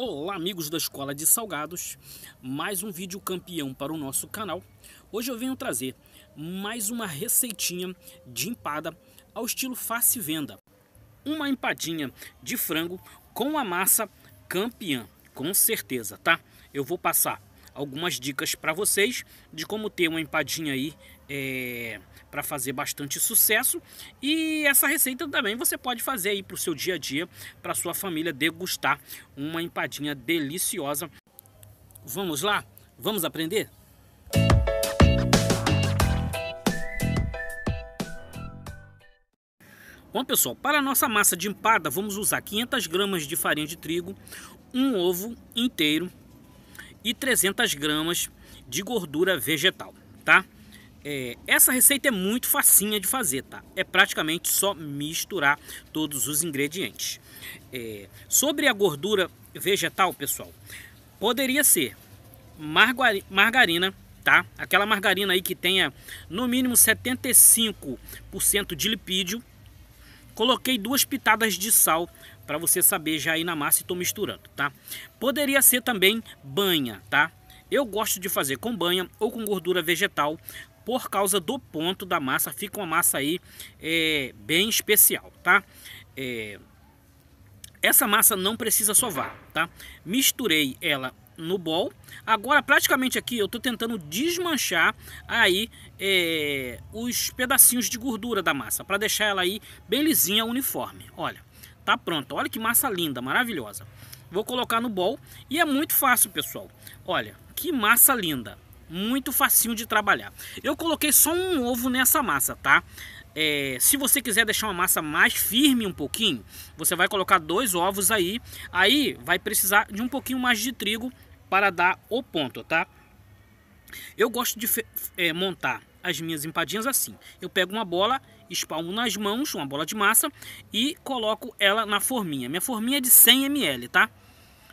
Olá amigos da Escola de Salgados, mais um vídeo campeão para o nosso canal. Hoje eu venho trazer mais uma receitinha de empada ao estilo face venda. Uma empadinha de frango com a massa campeã, com certeza, tá? Eu vou passar algumas dicas para vocês de como ter uma empadinha aí é, eh, para fazer bastante sucesso. E essa receita também você pode fazer aí para o seu dia a dia, para sua família degustar uma empadinha deliciosa. Vamos lá? Vamos aprender? Bom pessoal, para a nossa massa de empada vamos usar 500 gramas de farinha de trigo, um ovo inteiro e 300 gramas de gordura vegetal, tá? É, essa receita é muito facinha de fazer, tá? É praticamente só misturar todos os ingredientes. É, sobre a gordura vegetal, pessoal, poderia ser margarina, margarina tá? Aquela margarina aí que tenha no mínimo 75% de lipídio. Coloquei duas pitadas de sal para você saber já aí na massa e estou misturando, tá? Poderia ser também banha, tá? Eu gosto de fazer com banha ou com gordura vegetal, por causa do ponto da massa, fica uma massa aí é, bem especial, tá? É, essa massa não precisa sovar, tá? Misturei ela no bol. Agora, praticamente aqui, eu estou tentando desmanchar aí é, os pedacinhos de gordura da massa, para deixar ela aí bem lisinha, uniforme. Olha, tá pronto. Olha que massa linda, maravilhosa. Vou colocar no bol e é muito fácil, pessoal. Olha, que massa linda muito facinho de trabalhar. Eu coloquei só um ovo nessa massa, tá? É, se você quiser deixar uma massa mais firme um pouquinho, você vai colocar dois ovos aí. Aí vai precisar de um pouquinho mais de trigo para dar o ponto, tá? Eu gosto de é, montar as minhas empadinhas assim. Eu pego uma bola, espalmo nas mãos, uma bola de massa, e coloco ela na forminha. Minha forminha é de 100 ml, tá?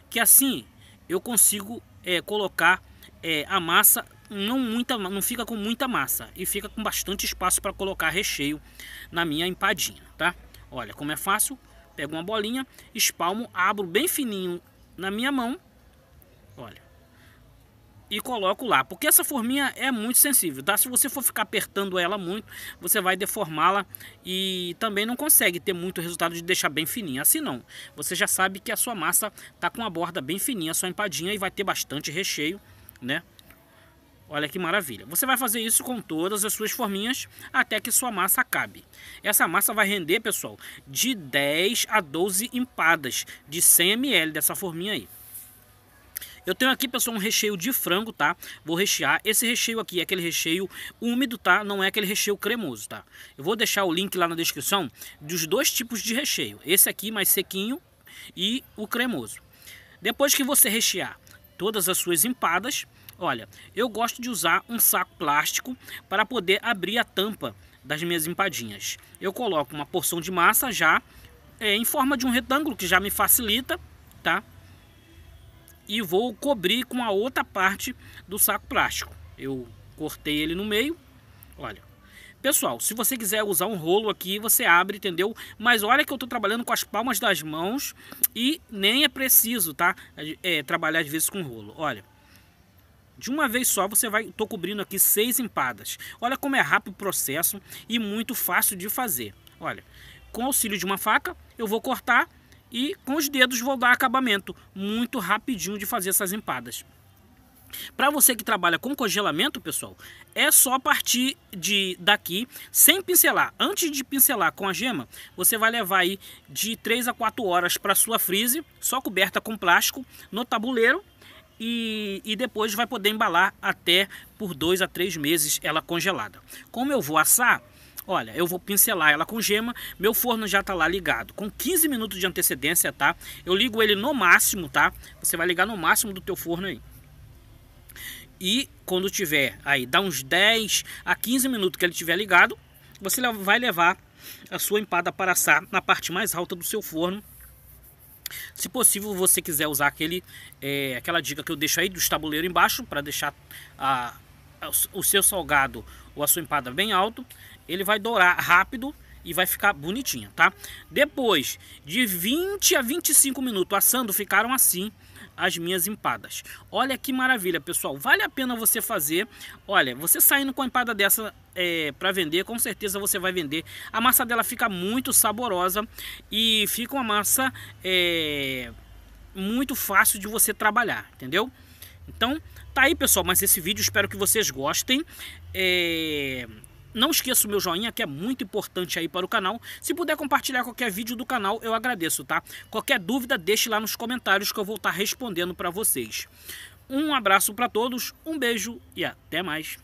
Que assim eu consigo é, colocar é, a massa não, muita, não fica com muita massa e fica com bastante espaço para colocar recheio na minha empadinha, tá? Olha como é fácil, pego uma bolinha, espalmo, abro bem fininho na minha mão, olha, e coloco lá, porque essa forminha é muito sensível, tá? Se você for ficar apertando ela muito, você vai deformá-la e também não consegue ter muito resultado de deixar bem fininha. Assim não, você já sabe que a sua massa tá com a borda bem fininha, a sua empadinha e vai ter bastante recheio, né? Olha que maravilha. Você vai fazer isso com todas as suas forminhas até que sua massa acabe. Essa massa vai render, pessoal, de 10 a 12 empadas de 100 ml dessa forminha aí. Eu tenho aqui, pessoal, um recheio de frango, tá? Vou rechear. Esse recheio aqui é aquele recheio úmido, tá? Não é aquele recheio cremoso, tá? Eu vou deixar o link lá na descrição dos dois tipos de recheio. Esse aqui mais sequinho e o cremoso. Depois que você rechear todas as suas empadas, Olha, eu gosto de usar um saco plástico para poder abrir a tampa das minhas empadinhas. Eu coloco uma porção de massa já é, em forma de um retângulo, que já me facilita, tá? E vou cobrir com a outra parte do saco plástico. Eu cortei ele no meio, olha. Pessoal, se você quiser usar um rolo aqui, você abre, entendeu? Mas olha que eu tô trabalhando com as palmas das mãos e nem é preciso, tá? É, trabalhar às vezes com rolo, olha. De uma vez só você vai, estou cobrindo aqui seis empadas. Olha como é rápido o processo e muito fácil de fazer. Olha, com o auxílio de uma faca eu vou cortar e com os dedos vou dar acabamento. Muito rapidinho de fazer essas empadas. Para você que trabalha com congelamento, pessoal, é só partir de daqui sem pincelar. Antes de pincelar com a gema, você vai levar aí de 3 a 4 horas para sua freeze, só coberta com plástico, no tabuleiro e, e depois vai poder embalar até por dois a três meses ela congelada. Como eu vou assar, Olha, eu vou pincelar ela com gema, meu forno já tá lá ligado, com 15 minutos de antecedência, tá? Eu ligo ele no máximo, tá? Você vai ligar no máximo do teu forno aí. E quando tiver aí, dá uns 10 a 15 minutos que ele tiver ligado, você vai levar a sua empada para assar na parte mais alta do seu forno se possível, você quiser usar aquele, é, aquela dica que eu deixo aí dos tabuleiros embaixo para deixar a, o seu salgado ou a sua empada bem alto, ele vai dourar rápido e vai ficar bonitinho, tá? Depois de 20 a 25 minutos assando, ficaram assim as minhas empadas. Olha que maravilha, pessoal. Vale a pena você fazer. Olha, você saindo com a empada dessa é, para vender, com certeza você vai vender. A massa dela fica muito saborosa e fica uma massa é, muito fácil de você trabalhar, entendeu? Então, tá aí, pessoal. Mas esse vídeo, espero que vocês gostem. É... Não esqueça o meu joinha, que é muito importante aí para o canal. Se puder compartilhar qualquer vídeo do canal, eu agradeço, tá? Qualquer dúvida, deixe lá nos comentários que eu vou estar tá respondendo para vocês. Um abraço para todos, um beijo e até mais.